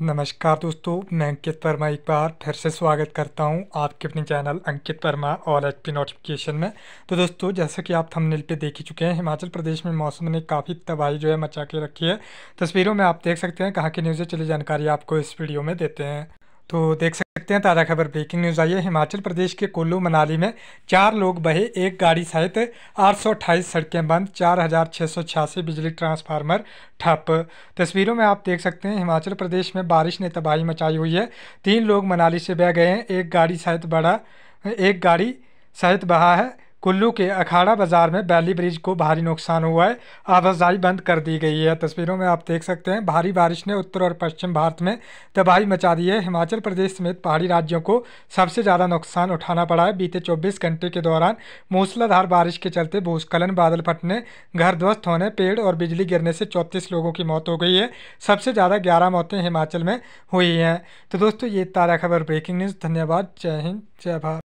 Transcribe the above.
नमस्कार दोस्तों मैं अंकित वर्मा एक बार फिर से स्वागत करता हूं आपके अपने चैनल अंकित वर्मा और एच पी नोटिफिकेशन में तो दोस्तों जैसा कि आप थंबनेल पे देख ही चुके हैं हिमाचल प्रदेश में मौसम ने काफ़ी तबाही जो है मचा के रखी है तस्वीरों में आप देख सकते हैं कहाँ की न्यूज़ें चली जानकारी आपको इस वीडियो में देते हैं तो देख सकते देखते हैं ताज़ा खबर ब्रेकिंग न्यूज़ आई है हिमाचल प्रदेश के कुल्लू मनाली में चार लोग बहे एक गाड़ी सहित आठ सड़कें बंद चार बिजली ट्रांसफार्मर ठप तस्वीरों में आप देख सकते हैं हिमाचल प्रदेश में बारिश ने तबाही मचाई हुई है तीन लोग मनाली से बह गए हैं एक गाड़ी सहित बड़ा एक गाड़ी सहित बहा है कुल्लू के अखाड़ा बाज़ार में बैली ब्रिज को भारी नुकसान हुआ है आवाजाही बंद कर दी गई है तस्वीरों में आप देख सकते हैं भारी बारिश ने उत्तर और पश्चिम भारत में तबाही मचा दी है हिमाचल प्रदेश समेत पहाड़ी राज्यों को सबसे ज़्यादा नुकसान उठाना पड़ा है बीते 24 घंटे के दौरान मूसलाधार बारिश के चलते भूस्खलन बादल फटने घर ध्वस्त होने पेड़ और बिजली गिरने से चौंतीस लोगों की मौत हो गई है सबसे ज़्यादा ग्यारह मौतें हिमाचल में हुई हैं तो दोस्तों ये ताज़ा खबर ब्रेकिंग न्यूज़ धन्यवाद जय हिंद जय भारत